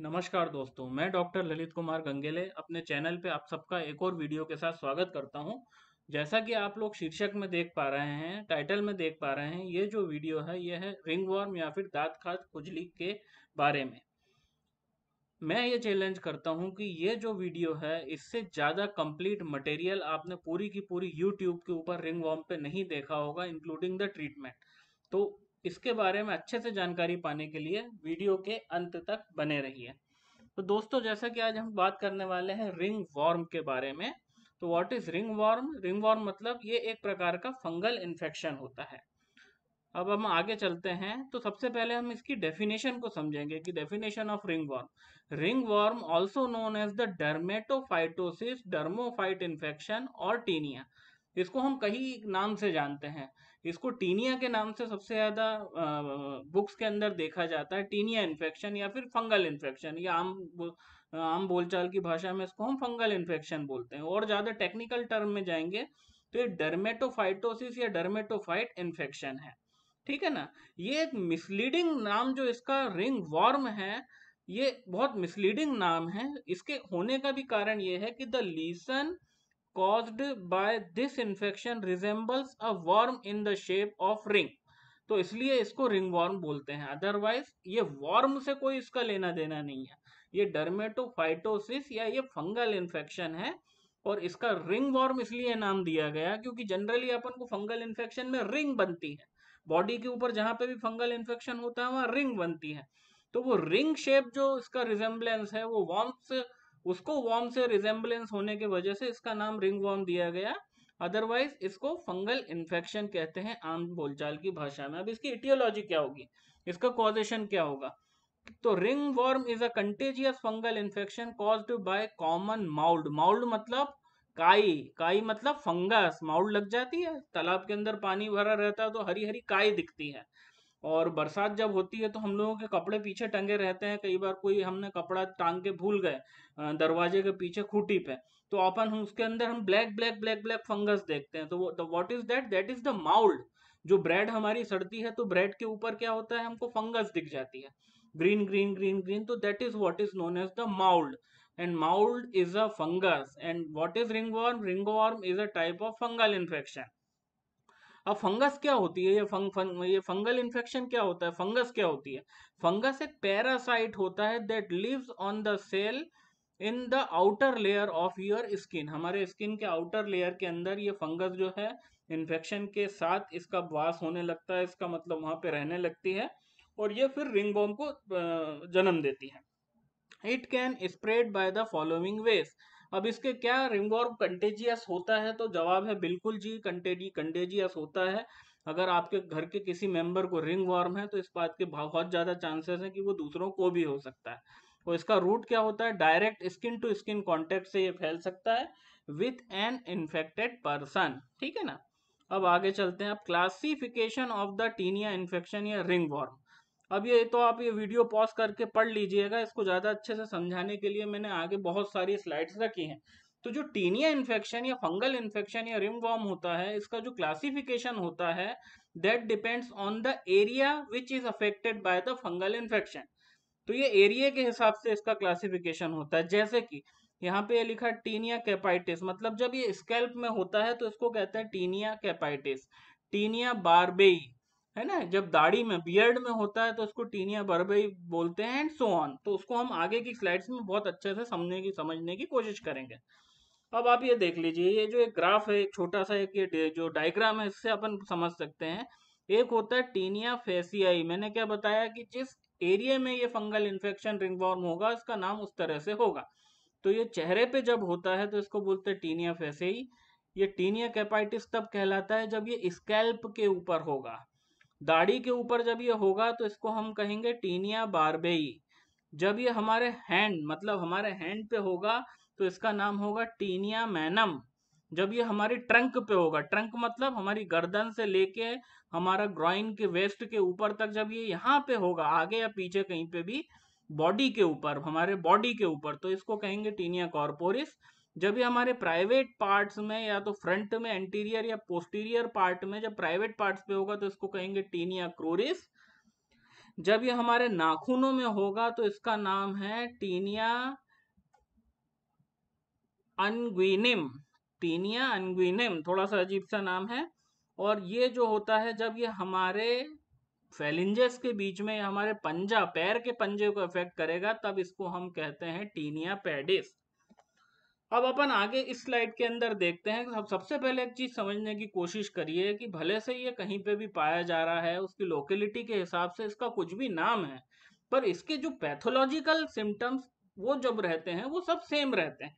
नमस्कार दोस्तों मैं डॉक्टर ललित कुमार गंगेले अपने चैनल पे आप सबका एक और वीडियो के साथ स्वागत करता हूं जैसा कि आप लोग शीर्षक में देख पा रहे हैं टाइटल में देख पा रहे हैं ये जो वीडियो है ये है रिंग वार्म या फिर दांत खाद खुजली के बारे में मैं ये चैलेंज करता हूँ कि ये जो वीडियो है इससे ज़्यादा कम्प्लीट मटेरियल आपने पूरी की पूरी यूट्यूब के ऊपर रिंग वॉर्म पे नहीं देखा होगा इंक्लूडिंग द ट्रीटमेंट तो इसके बारे में अच्छे से जानकारी पाने के लिए वीडियो के अंत तक बने रहिए तो दोस्तों जैसा कि आज हम बात करने वाले हैं रिंग वॉर्म के बारे में तो what is ringworm ringworm मतलब ये एक प्रकार का फंगल इन्फेक्शन होता है अब हम आगे चलते हैं तो सबसे पहले हम इसकी डेफिनेशन को समझेंगे कि definition of ring ringworm ringworm also known as the dermatophytosis dermophyte infection और टीनिया इसको हम कई नाम से जानते हैं इसको टीनिया के नाम से सबसे ज़्यादा बुक्स के अंदर देखा जाता है टीनिया इन्फेक्शन या फिर फंगल इन्फेक्शन या आम आम बोलचाल की भाषा में इसको हम फंगल इन्फेक्शन बोलते हैं और ज़्यादा टेक्निकल टर्म में जाएंगे तो ये डर्मेटोफाइटोसिस या डर्मेटोफाइट इन्फेक्शन है ठीक है ना ये एक मिसलीडिंग नाम जो इसका रिंग वॉर्म है ये बहुत मिसलीडिंग नाम है इसके होने का भी कारण ये है कि the lesion caused by this infection resembles a worm in the shape of ring तो इसलिए इसको रिंग वॉर्म बोलते हैं अदरवाइज ये वॉर्म से कोई इसका लेना देना नहीं है ये डर्मेटोफाइटोसिस या ये फंगल इन्फेक्शन है और इसका रिंग वॉर्म इसलिए नाम दिया गया क्योंकि जनरली अपन को फंगल इन्फेक्शन में रिंग बनती है बॉडी के ऊपर जहां पे भी फंगल इन्फेक्शन होता है वहां रिंग बनती है तो वो रिंग शेप जो इसका रिजेम्बलेंस है वो वॉर्म्स उसको वॉर्म से रिजेम्बलेंस होने की वजह से इसका नाम रिंग वॉर्म दिया गया अदरवाइज इसको फंगल इन्फेक्शन कहते हैं आम बोलचाल की भाषा में अब इसकी इटियोलॉजी क्या होगी इसका कॉजेशन क्या होगा तो ringworm is a contagious fungal infection caused by common mould mould मतलब काई काई मतलब फंगस माउल्ड लग जाती है तालाब के अंदर पानी भरा रहता है तो हरी हरी काई दिखती है और बरसात जब होती है तो हम लोगों के कपड़े पीछे टंगे रहते हैं कई बार कोई हमने कपड़ा टांग के भूल गए दरवाजे के पीछे खूटी पे तो अपन हम उसके अंदर हम black black black black fungus देखते हैं तो what is that that is the mould जो ब्रेड हमारी सड़ती है तो ब्रेड के ऊपर क्या होता है हमको फंगस दिख जाती है ग्रीन ग्रीन ग्रीन ग्रीन तो that is what is known as the mould and mold is a fungus and what is ring ringworm is a type of fungal infection अब फंगस क्या होती है ये फंग, फंग ये फंगल इन्फेक्शन क्या होता है फंगस क्या होती है फंगस एक पैरासाइट होता है that lives on the cell in the outer layer of your skin हमारे स्किन के आउटर लेयर के अंदर ये फंगस जो है इन्फेक्शन के साथ इसका वास होने लगता है इसका मतलब वहां पे रहने लगती है और ये फिर रिंग बॉम को जन्म देती है it can spread by the following ways अब इसके क्या रिंगवॉर्म कंटेजियस होता है तो जवाब है बिल्कुल जी कंटेजी कंटेजियस होता है अगर आपके घर के किसी मेंबर को रिंग वार्म है तो इस बात के बहुत ज़्यादा चांसेस हैं कि वो दूसरों को भी हो सकता है और इसका रूट क्या होता है direct skin to skin contact से ये फैल सकता है विथ एन इन्फेक्टेड पर्सन ठीक है ना अब आगे चलते हैं अब classification of the tinea infection या रिंग वार्म अब ये तो आप ये वीडियो पॉज करके पढ़ लीजिएगा इसको ज़्यादा अच्छे से समझाने के लिए मैंने आगे बहुत सारी स्लाइड्स रखी हैं तो जो टीनिया इन्फेक्शन या फंगल इन्फेक्शन या रिम वॉर्म होता है इसका जो क्लासिफिकेशन होता है that depends on the area which is affected by the fungal infection तो ये एरिया के हिसाब से इसका क्लासिफिकेशन होता है जैसे कि यहाँ पे लिखा टीनिया कैपाइटिस मतलब जब ये स्केल्प में होता है तो इसको कहते हैं टीनिया कैपाइटिस टीनिया बारबेई है ना जब दाढ़ी में बियर्ड में होता है तो उसको टीनिया बरबई बोलते हैं एंड सो ऑन तो उसको हम आगे की स्लाइड्स में बहुत अच्छे से समझने की समझने की कोशिश करेंगे अब आप ये देख लीजिए ये जो एक ग्राफ है एक छोटा सा एक ये जो डायग्राम है इससे अपन समझ सकते हैं एक होता है टीनिया फेसियाई मैंने क्या बताया कि जिस एरिया में ये फंगल इन्फेक्शन रिंगवॉर्म होगा इसका नाम उस तरह से होगा तो ये चेहरे पे जब होता है तो इसको बोलते हैं टीनिया फेसियाई ये टीनिया कैपाइटिस तब कहलाता है जब ये स्कैल्प के ऊपर होगा दाढ़ी के ऊपर जब ये होगा तो इसको हम कहेंगे टीनिया बारबेई जब ये हमारे हैंड मतलब हमारे हैंड पे होगा तो इसका नाम होगा टीनिया मैनम जब ये हमारी ट्रंक पे होगा ट्रंक मतलब हमारी गर्दन से लेके हमारा ग्रॉइन के वेस्ट के ऊपर तक जब ये यहाँ पे होगा आगे या पीछे कहीं पे भी बॉडी के ऊपर हमारे बॉडी के ऊपर तो इसको कहेंगे टीनिया कॉर्पोरिस जब भी हमारे प्राइवेट पार्ट्स में या तो फ्रंट में एंटीरियर या पोस्टीरियर पार्ट में जब प्राइवेट पार्ट्स पे होगा तो इसको कहेंगे टीनिया क्रोरिस जब ये हमारे नाखूनों में होगा तो इसका नाम है टीनिया अनग्विनिम टीनिया अनग्विनिम थोड़ा सा अजीब सा नाम है और ये जो होता है जब ये हमारे फेलिंजेस के बीच में हमारे पंजा पैर के पंजे को इफेक्ट करेगा तब इसको हम कहते हैं टीनिया पेडिस अब अपन आगे इस स्लाइड के अंदर देखते हैं सब सबसे पहले एक चीज समझने की कोशिश करिए कि भले से ये कहीं पे भी पाया जा रहा है उसकी लोकेलिटी के हिसाब से इसका कुछ भी नाम है पर इसके जो पैथोलॉजिकल सिम्टम्स वो जब रहते हैं वो सब सेम रहते हैं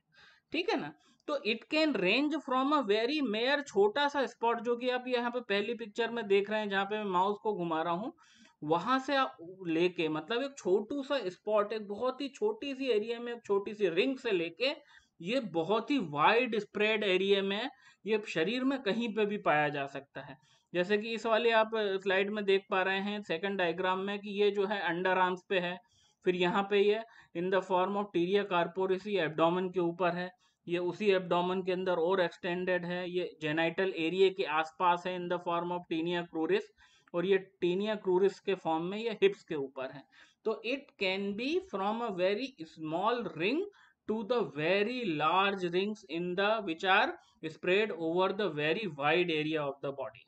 ठीक है ना तो it can range from a very mere छोटा सा स्पॉट जो कि आप यहाँ पे पहली पिक्चर में देख रहे हैं जहाँ पे मैं माउस को घुमा रहा हूँ वहां से आप लेके मतलब एक छोटू सा स्पॉट एक बहुत ही छोटी सी एरिया में एक छोटी सी रिंग से लेके ये बहुत ही वाइड स्प्रेड एरिया में ये शरीर में कहीं पे भी पाया जा सकता है जैसे कि इस वाले आप स्लाइड में देख पा रहे हैं सेकंड डायग्राम में कि ये जो है अंडर आर्म्स पे है फिर यहाँ पे ये in the form of tinea इसी एबडोमन के ऊपर है ये उसी एबडोमन के अंदर और एक्सटेंडेड है ये जेनाइटल एरिया के आसपास है in the form of tinea cruris और ये टीनिया क्रूरिस के फॉर्म में ये हिप्स के ऊपर है तो it can be from a very small ring to the very large rings in the which are spread over the very wide area of the body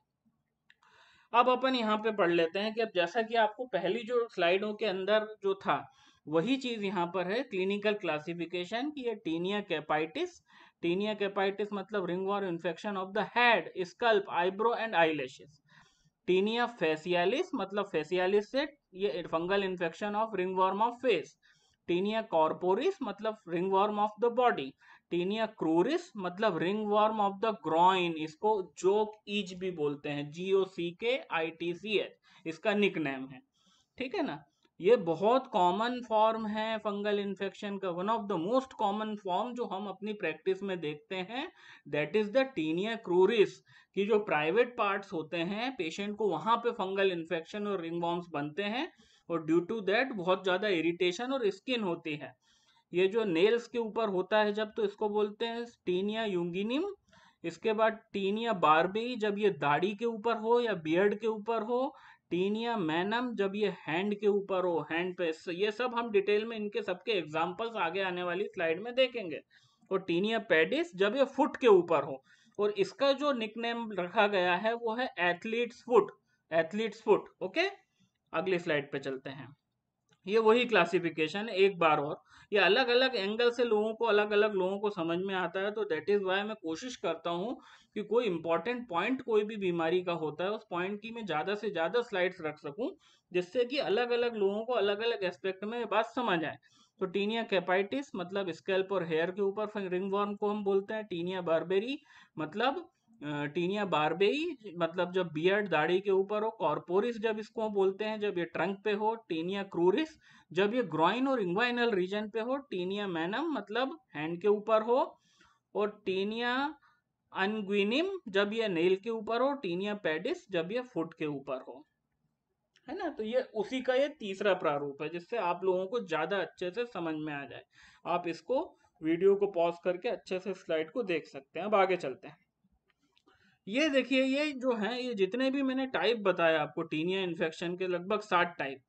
अब अपन यहाँ पे पढ़ लेते हैं कि अब जैसा कि आपको पहली जो स्लाइडों के अंदर जो था वही चीज यहाँ पर है क्लिनिकल क्लासिफिकेशन की ये टीनिया कैपाइटिस टीनिया कैपाइटिस मतलब ringworm infection of the head scalp eyebrow and eyelashes tinea facialis मतलब फेसियालिस से ये fungal infection of ring ringworm of face tinea corporis मतलब ringworm of the body tinea cruris मतलब ringworm of the groin इसको jock itch भी बोलते हैं जी ओ सी के आई टी सी एच इसका निक नेम है ठीक है ना ये बहुत कॉमन फॉर्म है फंगल इन्फेक्शन का one of the most common form जो हम अपनी प्रैक्टिस में देखते हैं that is the tinea cruris की जो प्राइवेट पार्ट्स होते हैं पेशेंट को वहां पे फंगल इन्फेक्शन और रिंग रिंगवॉर्म्स बनते हैं और ड्यू टू दैट बहुत ज़्यादा इरिटेशन और स्किन होती है ये जो नेल्स के ऊपर होता है जब तो इसको बोलते हैं टीनिया यूंगिनिम इसके बाद टीनिया बारबी जब ये दाढ़ी के ऊपर हो या बियर्ड के ऊपर हो टीनिया मैनम जब ये हैंड के ऊपर हो हैंड पे ये सब हम डिटेल में इनके सबके एग्जाम्पल्स आगे आने वाली स्लाइड में देखेंगे और टीनिया पेडिस जब ये फुट के ऊपर हो और इसका जो निकनेम रखा गया है वो है athlete's foot athlete's foot okay अगली स्लाइड पे चलते हैं ये वही क्लासिफिकेशन एक बार और ये अलग अलग एंगल से लोगों को अलग अलग लोगों को समझ में आता है तो दैट इज़ वाई मैं कोशिश करता हूँ कि कोई इंपॉर्टेंट पॉइंट कोई भी बीमारी का होता है उस पॉइंट की मैं ज़्यादा से ज़्यादा स्लाइड्स रख सकूँ जिससे कि अलग अलग लोगों को अलग अलग एस्पेक्ट में बात समझ आए तो टीनिया कैपाइटिस मतलब स्केल्प और हेयर के ऊपर रिंग वॉर्म को हम बोलते हैं टीनिया बारबेरी मतलब टीनिया बारबेई मतलब जब बियर्ड दाढ़ी के ऊपर हो कॉर्पोरिस जब इसको बोलते हैं जब ये ट्रंक पे हो टीनिया क्रूरिस जब ये ग्रोइन और इंग्वाइनल रीजन पे हो टीनिया मैनम मतलब हैंड के ऊपर हो और टीनिया अनग्विनिम जब ये नेल के ऊपर हो टीनिया पेडिस जब ये फुट के ऊपर हो है ना तो ये उसी का ये तीसरा प्रारूप है जिससे आप लोगों को ज्यादा अच्छे से समझ में आ जाए आप इसको वीडियो को पॉज करके अच्छे से स्लाइड को देख सकते हैं अब आगे चलते हैं ये देखिए ये जो है ये जितने भी मैंने टाइप बताया आपको टीनिया इन्फेक्शन के लगभग साठ टाइप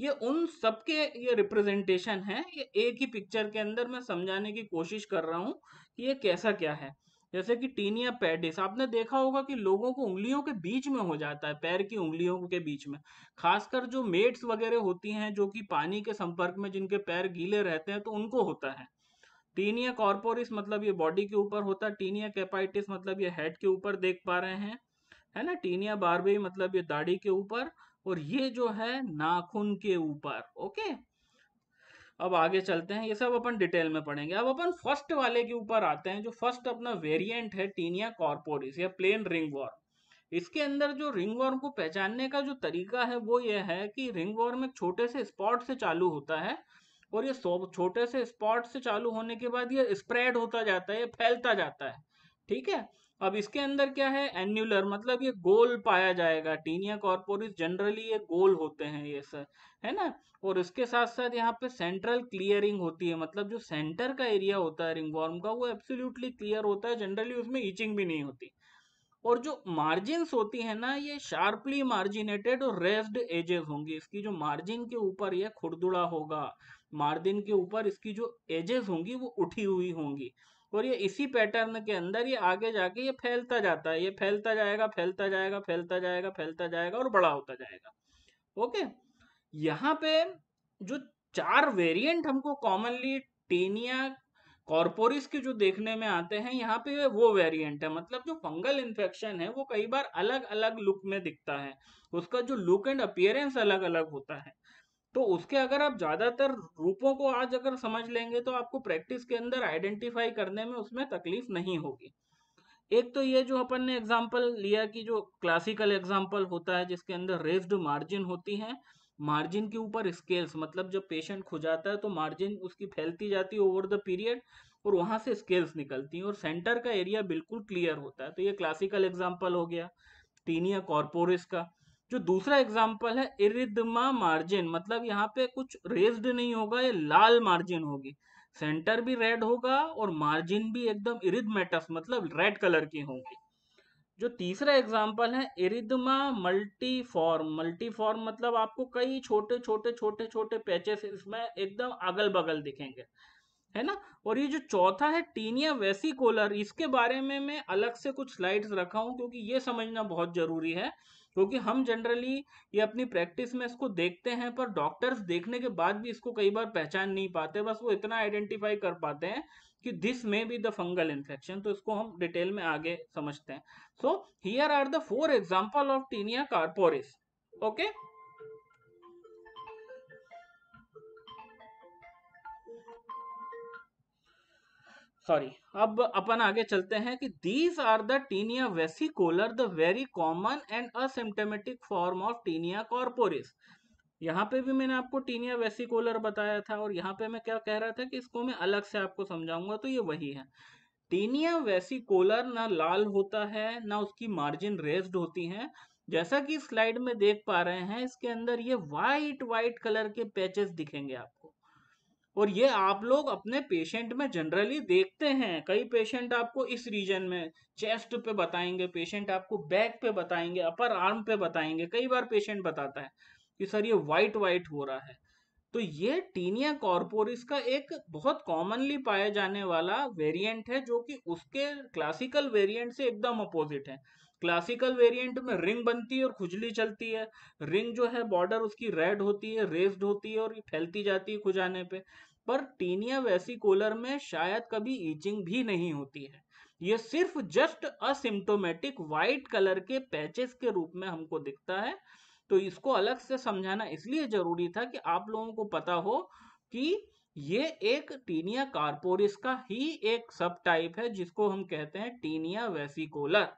ये उन सबके ये रिप्रेजेंटेशन है ये एक ही पिक्चर के अंदर मैं समझाने की कोशिश कर रहा हूँ कि ये कैसा क्या है जैसे कि टीनिया पैडिस आपने देखा होगा कि लोगों को उंगलियों के बीच में हो जाता है पैर की उंगलियों के बीच में खासकर जो मेट्स वगैरह होती हैं जो कि पानी के संपर्क में जिनके पैर गीले रहते हैं तो उनको होता है टीनिया कॉर्पोरिस मतलब ये बॉडी के ऊपर होता है टीनिया कैपाइटिस मतलब ये हेड के ऊपर देख पा रहे हैं है ना टीनिया बारबे मतलब ये दाढ़ी के ऊपर और ये जो है नाखून के ऊपर ओके अब आगे चलते हैं ये सब अपन डिटेल में पढ़ेंगे अब अपन फर्स्ट वाले के ऊपर आते हैं जो फर्स्ट अपना वेरिएंट है टीनिया कॉर्पोरिस या प्लेन रिंगवॉर्म इसके अंदर जो रिंगवॉर्म को पहचानने का जो तरीका है वो ये है कि रिंगवॉर्म एक छोटे से स्पॉट से चालू होता है और ये छोटे से स्पॉट से चालू होने के बाद ये स्प्रेड होता जाता है फैलता जाता है ठीक है अब इसके अंदर क्या है एन्यूलर मतलब ये गोल पाया जाएगा टीनिया कॉर्पोरिस जनरली ये गोल होते हैं ये सर है ना और इसके साथ साथ यहाँ पे सेंट्रल क्लियरिंग होती है मतलब जो सेंटर का एरिया होता है रिंगवॉर्म का वो एब्सोल्युटली क्लियर होता है जनरली उसमें इचिंग भी नहीं होती और जो मार्जिन होती है ना ये शार्पली मार्जिनेटेड और रेस्ड एजेस होंगी इसकी जो मार्जिन के ऊपर ये खुरदुड़ा होगा मार्दिन के ऊपर इसकी जो एजेस होंगी वो उठी हुई होंगी और ये इसी पैटर्न के अंदर ये आगे जाके ये फैलता जाता है ये फैलता जाएगा फैलता जाएगा फैलता जाएगा फैलता जाएगा और बड़ा होता जाएगा ओके यहाँ पे जो चार वेरिएंट हमको कॉमनली टेनिया कॉर्पोरिस के जो देखने में आते हैं यहाँ पे वो वेरिएंट है मतलब जो फंगल इन्फेक्शन है वो कई बार अलग अलग लुक में दिखता है उसका जो लुक एंड अपियरेंस अलग अलग होता है तो उसके अगर आप ज्यादातर रूपों को आज अगर समझ लेंगे तो आपको प्रैक्टिस के अंदर आइडेंटिफाई करने में उसमें तकलीफ नहीं होगी एक तो ये जो अपन ने एग्जाम्पल लिया कि जो क्लासिकल एग्जाम्पल होता है जिसके अंदर रेस्ड मार्जिन होती है मार्जिन के ऊपर स्केल्स मतलब जब पेशेंट खुजाता है तो मार्जिन उसकी फैलती जाती है ओवर द पीरियड और वहां से स्केल्स निकलती हैं और सेंटर का एरिया बिल्कुल क्लियर होता है तो ये क्लासिकल एग्जाम्पल हो गया टीनिया कॉर्पोरिस का जो दूसरा एग्जाम्पल है इरिदमा मार्जिन मतलब यहाँ पे कुछ रेस्ड नहीं होगा ये लाल मार्जिन होगी सेंटर भी रेड होगा और मार्जिन भी एकदम इरिदमेटस मतलब रेड कलर की होगी जो तीसरा एग्जाम्पल है इरिदमा मल्टीफॉर्म मल्टीफॉर्म मतलब आपको कई छोटे छोटे छोटे छोटे पैचेस इसमें एकदम अगल बगल दिखेंगे है ना और ये जो चौथा है टीनिया वेसिकोलर इसके बारे में मैं अलग से कुछ स्लाइड्स रखा हूँ क्योंकि ये समझना बहुत जरूरी है क्योंकि हम जनरली ये अपनी प्रैक्टिस में इसको देखते हैं पर डॉक्टर्स देखने के बाद भी इसको कई बार पहचान नहीं पाते बस वो इतना आइडेंटिफाई कर पाते हैं कि this may be the fungal infection तो इसको हम डिटेल में आगे समझते हैं so here are the four example of tinea corporis okay sorry अब अपन आगे चलते हैं कि these are the tinea versicolor the very common and asymptomatic form of tinea corporis यहाँ पे भी मैंने आपको टीनिया वेसिकोलर बताया था और यहाँ पे मैं क्या कह रहा था कि इसको मैं अलग से आपको समझाऊंगा तो ये वही है टीनिया वेसिकोलर ना लाल होता है ना उसकी मार्जिन रेस्ड होती है जैसा कि स्लाइड में देख पा रहे हैं इसके अंदर ये वाइट वाइट कलर के पैचेस दिखेंगे आपको और ये आप लोग अपने पेशेंट में जनरली देखते हैं कई पेशेंट आपको इस रीजन में चेस्ट पे बताएंगे पेशेंट आपको बैक पे बताएंगे अपर आर्म पे बताएंगे कई बार पेशेंट बताता है कि सर ये वाइट वाइट हो रहा है तो ये टीनिया कॉर्पोरिस का एक बहुत कॉमनली पाया जाने वाला वेरिएंट है जो कि उसके क्लासिकल वेरिएंट से एकदम अपोजिट है क्लासिकल वेरिएंट में रिंग बनती है और खुजली चलती है रिंग जो है बॉर्डर उसकी रेड होती है रेस्ड होती है और फैलती जाती है खुजाने पे पर टीनिया कोलर में शायद कभी ईचिंग भी नहीं होती है ये सिर्फ जस्ट असिम्टोमेटिक वाइट कलर के पैचेस के रूप में हमको दिखता है तो इसको अलग से समझाना इसलिए जरूरी था कि आप लोगों को पता हो कि ये एक टीनिया कारपोरिस का ही एक सब टाइप है जिसको हम कहते हैं टीनिया वेसिकोलर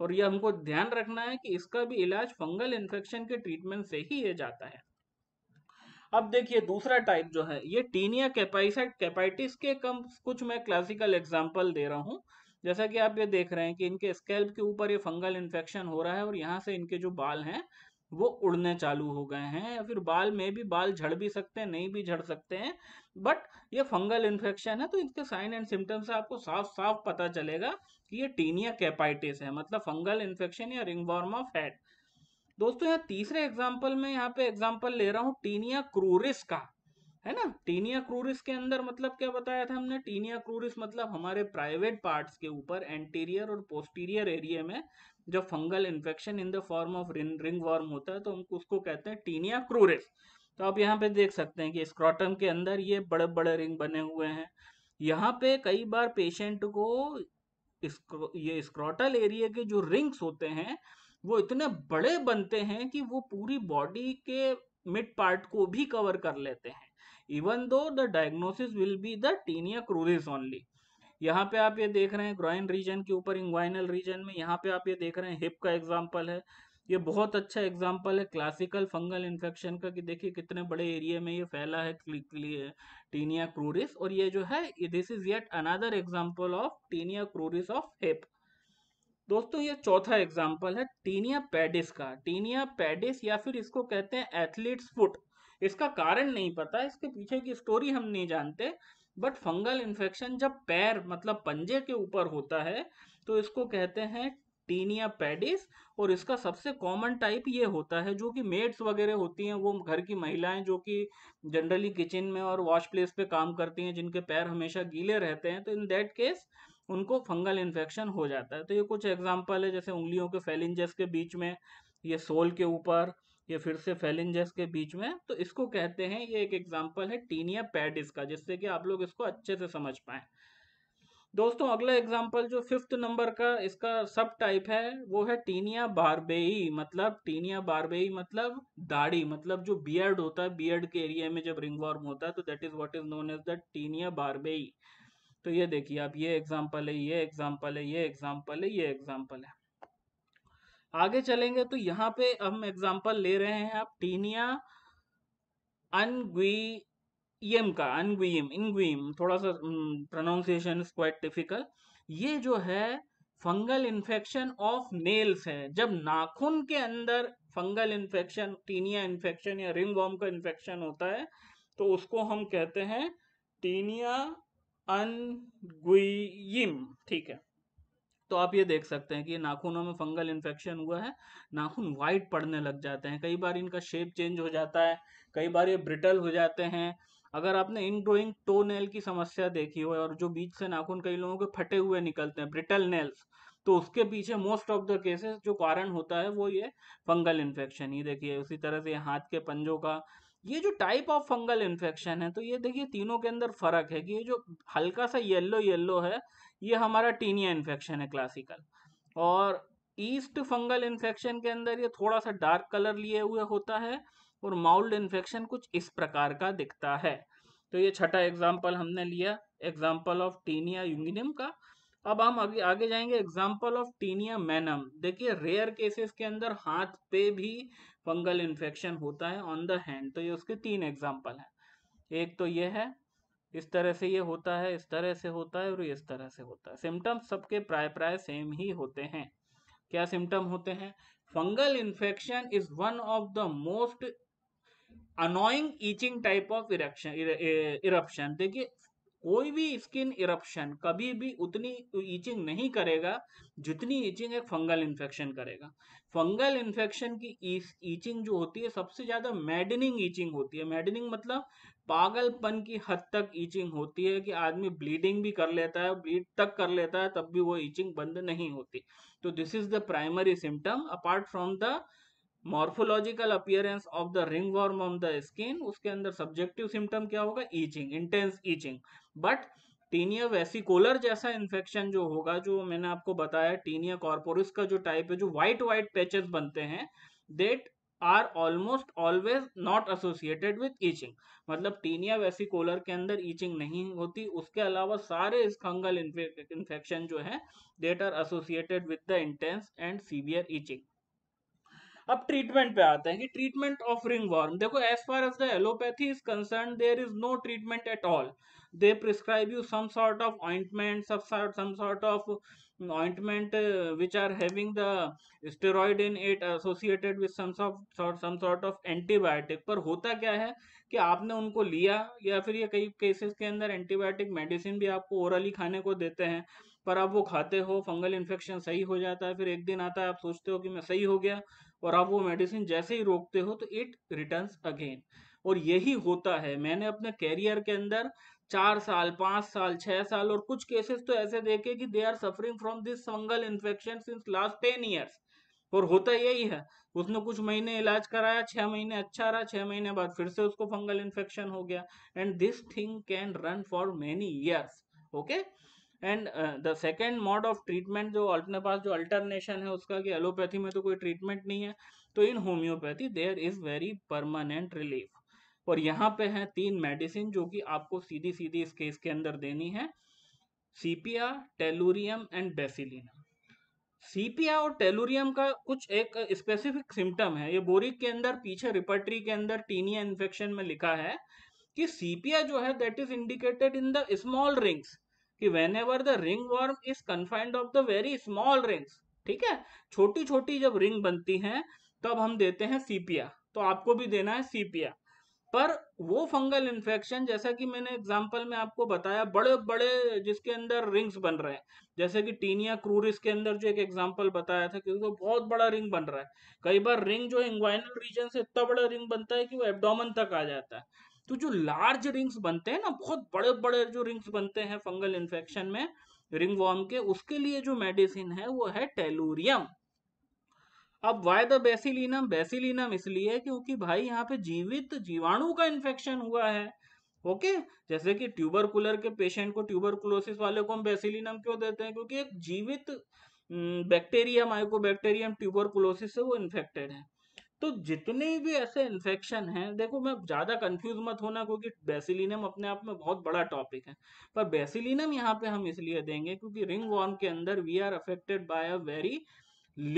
और यह हमको ध्यान रखना है कि इसका भी इलाज फंगल इन्फेक्शन के ट्रीटमेंट से ही ये जाता है अब देखिए दूसरा टाइप जो है ये टीनिया कैपाइसाइट कैपाइटिस के कम कुछ मैं क्लासिकल एग्जाम्पल दे रहा हूँ जैसा कि आप ये देख रहे हैं कि इनके स्केल्प के ऊपर ये फंगल इन्फेक्शन हो रहा है और यहाँ से इनके जो बाल हैं वो उड़ने चालू हो गए हैं या फिर बाल में भी बाल झड़ भी सकते हैं नहीं भी झड़ सकते हैं बट ये फंगल इन्फेक्शन है तो इनके साइन एंड सिम्टम्स से आपको साफ साफ पता चलेगा कि ये टीनिया कैपाइटिस है मतलब फंगल इन्फेक्शन या रिंग वॉर्म ऑफ हेड दोस्तों यहाँ तीसरे एग्जाम्पल में यहाँ पे एग्जाम्पल ले रहा हूँ टीनिया क्रूरिस का है ना टीनिया क्रूरिस के अंदर मतलब क्या बताया था हमने टीनिया क्रूरिस मतलब हमारे प्राइवेट पार्ट्स के ऊपर एंटीरियर और पोस्टीरियर एरिया में जो fungal infection in the form of ring ringworm होता है तो हम उसको कहते हैं टीनिया क्रूरिस तो आप यहाँ पे देख सकते हैं कि स्क्रॉटम के अंदर ये बड़े बड़े रिंग बने हुए हैं यहाँ पे कई बार पेशेंट को ये स्क्रॉटल एरिया के जो रिंग्स होते हैं वो इतने बड़े बनते हैं कि वो पूरी बॉडी के मिड पार्ट को भी कवर कर लेते हैं even though the diagnosis will be the tinea cruris only यहाँ पे आप ये देख रहे हैं ग्राइन रीजन के ऊपर इंग्वाइनल रीजन में यहाँ पे आप ये देख रहे हैं हिप का एग्जाम्पल है ये बहुत अच्छा एग्जाम्पल है क्लासिकल फंगल इन्फेक्शन का कि देखिए कितने बड़े एरिया में ये फैला है टीनिया क्रूरिस और ये जो है this is yet another example of tinea cruris of hip दोस्तों ये चौथा एग्जाम्पल है टीनिया पेडिस का टीनिया पेडिस या फिर इसको कहते हैं एथलीट्स फुट इसका कारण नहीं पता इसके पीछे की स्टोरी हम नहीं जानते बट फंगल इन्फेक्शन जब पैर मतलब पंजे के ऊपर होता है तो इसको कहते हैं टीनिया पेडिस और इसका सबसे कॉमन टाइप ये होता है जो कि मेड्स वगैरह होती हैं वो घर की महिलाएं जो कि जनरली किचन में और वॉश प्लेस पे काम करती हैं जिनके पैर हमेशा गीले रहते हैं तो इन दैट केस उनको फंगल इन्फेक्शन हो जाता है तो ये कुछ एग्जाम्पल है जैसे उंगलियों के फेलिंजस के बीच में ये सोल के ऊपर ये फिर से फेलिंजस के बीच में तो इसको कहते हैं ये एक एग्जाम्पल है टीनिया पेडिस का जिससे कि आप लोग इसको अच्छे से समझ पाएँ दोस्तों अगला एग्जाम्पल जो फिफ्थ नंबर का इसका सब टाइप है वो है टीनिया बारबेई मतलब टीनिया बारबेई मतलब दाढ़ी मतलब जो बियर्ड होता है बियर्ड के एरिया में जब रिंगवॉर्म होता है तो that is what is known as the tinea barbae तो ये देखिए आप ये एग्जाम्पल है ये एग्जाम्पल है ये एग्जाम्पल है ये एग्जाम्पल है आगे चलेंगे तो यहाँ पे हम एग्जाम्पल ले रहे हैं आप टीनिया अनगुई ईएम का अनगुईम इनगुईम थोड़ा सा प्रोनाउंसिएशन क्वाइट डिफिकल्ट ये जो है फंगल इन्फेक्शन ऑफ नेल्स है जब नाखून के अंदर फंगल इन्फेक्शन टीनिया इन्फेक्शन या रिंग वॉम का इन्फेक्शन होता है तो उसको हम कहते हैं टीनिया अनगुईम ठीक है तो आप ये देख सकते हैं कि नाखूनों में फंगल इन्फेक्शन हुआ है नाखून वाइट पड़ने लग जाते हैं कई बार इनका शेप चेंज हो जाता है कई बार ये ब्रिटल हो जाते हैं अगर आपने इन ग्रोइंग टो नेल की समस्या देखी हो और जो बीच से नाखून कई लोगों के फटे हुए निकलते हैं ब्रिटल नेल्स तो उसके पीछे मोस्ट ऑफ द केसेस जो कारण होता है वो ये फंगल इन्फेक्शन ये देखिए उसी तरह से हाथ के पंजों का ये जो टाइप ऑफ फंगल इन्फेक्शन है तो ये देखिए तीनों के अंदर फर्क है कि ये जो हल्का सा येल्लो येल्लो है ये हमारा टीनिया इन्फेक्शन है क्लासिकल और ईस्ट फंगल इन्फेक्शन के अंदर ये थोड़ा सा डार्क कलर लिए हुए होता है और माउल्ड इन्फेक्शन कुछ इस प्रकार का दिखता है तो ये छठा एग्जाम्पल हमने लिया एग्जाम्पल ऑफ टीनिया यूनिनम का अब हम आगे आगे जाएंगे एग्जाम्पल ऑफ टीनिया मैनम देखिए रेयर केसेस के अंदर हाथ पे भी फंगल इन्फेक्शन होता है ऑन द हैंड तो ये उसके तीन एग्जाम्पल हैं एक तो ये है इस तरह से ये होता है इस तरह से होता है और इस तरह से होता है सिम्टम्स सबके प्राय प्राय सेम ही होते हैं क्या सिम्टम होते हैं fungal infection is one of the most annoying itching type of eruption eruption देखिए कोई भी स्किन इरप्शन कभी भी उतनी ईचिंग नहीं करेगा जितनी ईचिंग एक फंगल इन्फेक्शन करेगा फंगल इन्फेक्शन की ईचिंग जो होती है सबसे ज्यादा मेडनिंग ईचिंग होती है मेडनिंग मतलब पागलपन की हद तक ईचिंग होती है कि आदमी ब्लीडिंग भी कर लेता है ब्लीड तक कर लेता है तब भी वो ईचिंग बंद नहीं होती तो this is the primary symptom apart from the morphological appearance of the ringworm on the skin उसके अंदर सब्जेक्टिव सिम्टम क्या होगा itching intense itching but tinea versicolor जैसा इन्फेक्शन जो होगा जो मैंने आपको बताया टीनिया कॉर्पोरिस का जो टाइप है जो व्हाइट व्हाइट पैचेस बनते हैं that are almost always not associated with itching मतलब टीनिया वेसिकोलर के अंदर ईचिंग नहीं होती उसके अलावा सारे स्कंगल इन्फेक्शन जो है that are associated with the intense and severe itching अब ट्रीटमेंट पे आते हैं कि ट्रीटमेंट ऑफ रिंग वॉर्म देखो as far as the allopathy is concern there is no treatment at all they prescribe you some sort of ointment some sort of ointment which are having the steroid in it associated with some sort of antibiotic पर होता क्या है कि आपने उनको लिया या फिर ये कई केसेस के अंदर एंटीबायोटिक मेडिसिन भी आपको ओरली खाने को देते हैं पर आप वो खाते हो फंगल इन्फेक्शन सही हो जाता है फिर एक दिन आता है आप सोचते हो कि मैं सही हो गया और आप वो मेडिसिन जैसे ही रोकते हो तो इट रिटर्न अगेन और यही होता है मैंने अपने कैरियर के अंदर चार साल पांच साल छह साल और कुछ केसेस तो ऐसे देखे कि they are suffering from this fungal infection since last ten years और होता यही है उसने कुछ महीने इलाज कराया छह महीने अच्छा रहा छह महीने बाद फिर से उसको फंगल इन्फेक्शन हो गया and this thing can run for many years okay and the second mode of treatment जो अपने पास जो अल्टरनेशन है उसका कि एलोपैथी में तो कोई ट्रीटमेंट नहीं है तो in homeopathy there is very permanent relief और यहाँ पे है तीन मेडिसिन जो कि आपको सीधी सीधी इस केस के अंदर देनी है सीपिया टेलूरियम एंड बेसिलिनम सीपिया और टेलूरियम का कुछ एक स्पेसिफिक सिम्टम है ये बोरिक के अंदर पीछे रिपर्टरी के अंदर टीनिया इन्फेक्शन में लिखा है कि सीपिया जो है that is indicated in the small rings कि whenever the ring worm is confined of the very small rings ठीक है छोटी छोटी जब रिंग बनती हैं तब हम देते हैं सीपिया तो आपको भी देना है सीपिया पर वो फंगल इन्फेक्शन जैसा कि मैंने एग्जांपल में आपको बताया बड़े बड़े जिसके अंदर रिंग्स बन रहे हैं जैसे कि टीनिया क्रूरिस के अंदर जो एक एग्जांपल बताया था कि तो बहुत बड़ा रिंग बन रहा है कई बार रिंग जो इंग्वाइनल रीजन से इतना बड़ा रिंग बनता है कि वो एब्डोमन तक आ जाता है तो जो लार्ज रिंग्स बनते हैं ना बहुत बड़े बड़े जो रिंग्स बनते हैं फंगल इन्फेक्शन में रिंग वॉर्म के उसके लिए जो मेडिसिन है वो है टेलोरियम अब वाई द बेसिलीनम बेसिलीनम इसलिए क्योंकि भाई यहाँ पे जीवित जीवाणु का इन्फेक्शन हुआ है ओके जैसे कि ट्यूबरकुलर के पेशेंट को ट्यूबरकुलोसिस वाले को हम बेसिलीनम क्यों देते हैं क्योंकि एक जीवित आयोको बैक्टेरियम ट्यूबरकुलोसिस से वो इन्फेक्टेड है तो जितने भी ऐसे इन्फेक्शन हैं देखो मैं ज़्यादा कंफ्यूज मत होना क्योंकि बेसिलिनम अपने आप में बहुत बड़ा टॉपिक है पर बेसिलिनम यहाँ पे हम इसलिए देंगे क्योंकि रिंग वॉर्म के अंदर we are affected by a very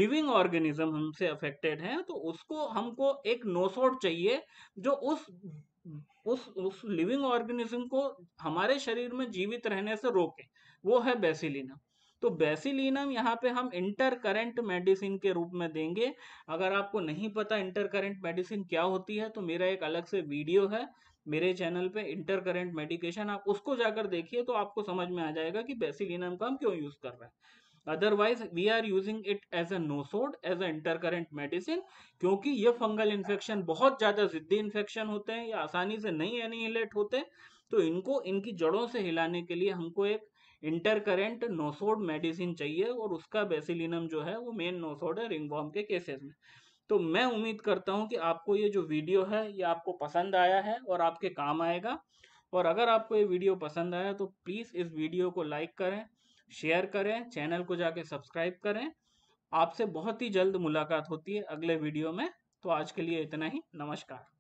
living organism हमसे अफेक्टेड है तो उसको हमको एक नोसोट चाहिए जो उस उस उस लिविंग ऑर्गेनिज्म को हमारे शरीर में जीवित रहने से रोके वो है बेसिलिनम तो बेसिलिनम यहाँ पे हम इंटर करेंट मेडिसिन के रूप में देंगे अगर आपको नहीं पता इंटर करेंट मेडिसिन क्या होती है तो मेरा एक अलग से वीडियो है मेरे चैनल पे इंटर करेंट मेडिकेशन आप उसको जाकर देखिए तो आपको समझ में आ जाएगा कि बेसिलिनम का हम क्यों यूज कर रहे हैं otherwise we are using it as a nosode as a intercurrent medicine क्योंकि ये फंगल इन्फेक्शन बहुत ज्यादा जिद्दी इन्फेक्शन होते हैं या आसानी से नहीं एनिहिलेट होते तो इनको इनकी जड़ों से हिलाने के लिए हमको एक इंटरकरेंट नोसोड मेडिसिन चाहिए और उसका बेसिलिनम जो है वो मेन नोसोड है रिंगवॉर्म के केसेस में तो मैं उम्मीद करता हूँ कि आपको ये जो वीडियो है ये आपको पसंद आया है और आपके काम आएगा और अगर आपको ये वीडियो पसंद आया तो प्लीज़ इस वीडियो को लाइक करें शेयर करें चैनल को जाके सब्सक्राइब करें आपसे बहुत ही जल्द मुलाकात होती है अगले वीडियो में तो आज के लिए इतना ही नमस्कार